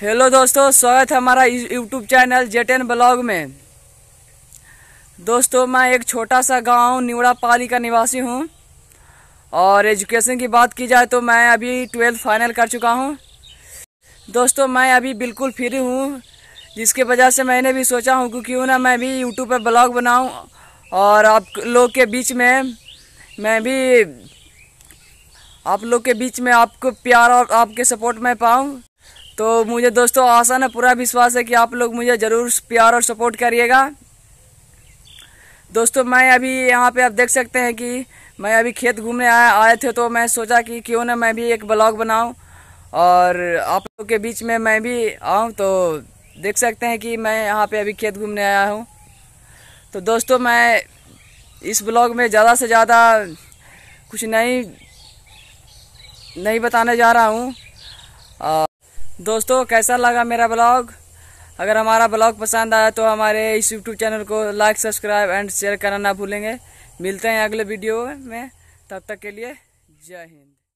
hello दोस्तों स्वागत है हमारा यूट्यूब चैनल जेटेन ब्लॉग में दोस्तों मैं एक छोटा सा गांव निवड़ा पाली का निवासी हूं और एजुकेशन की बात की जाए तो मैं अभी ट्वेल्थ फाइनल कर चुका हूं दोस्तों मैं अभी बिल्कुल फ्री हूं जिसके वजह से मैंने भी सोचा हूं कि क्यों ना मैं भी यूट्यूब पर ब्लॉग बनाऊँ और आप लोग के बीच में मैं भी आप लोग के बीच में आपको प्यार और आपके सपोर्ट में पाऊँ तो मुझे दोस्तों आसान है पूरा विश्वास है कि आप लोग मुझे ज़रूर प्यार और सपोर्ट करिएगा दोस्तों मैं अभी यहाँ पे आप देख सकते हैं कि मैं अभी खेत घूमने आया आए थे तो मैं सोचा कि क्यों ना मैं भी एक ब्लॉग बनाऊं और आप लोग के बीच में मैं भी आऊं तो देख सकते हैं कि मैं यहाँ पे अभी खेत घूमने आया हूँ तो दोस्तों मैं इस ब्लॉग में ज़्यादा से ज़्यादा कुछ नहीं नहीं बताने जा रहा हूँ दोस्तों कैसा लगा मेरा ब्लॉग अगर हमारा ब्लॉग पसंद आया तो हमारे इस यूट्यूब चैनल को लाइक सब्सक्राइब एंड शेयर करना ना भूलेंगे मिलते हैं अगले वीडियो में तब तक के लिए जय हिंद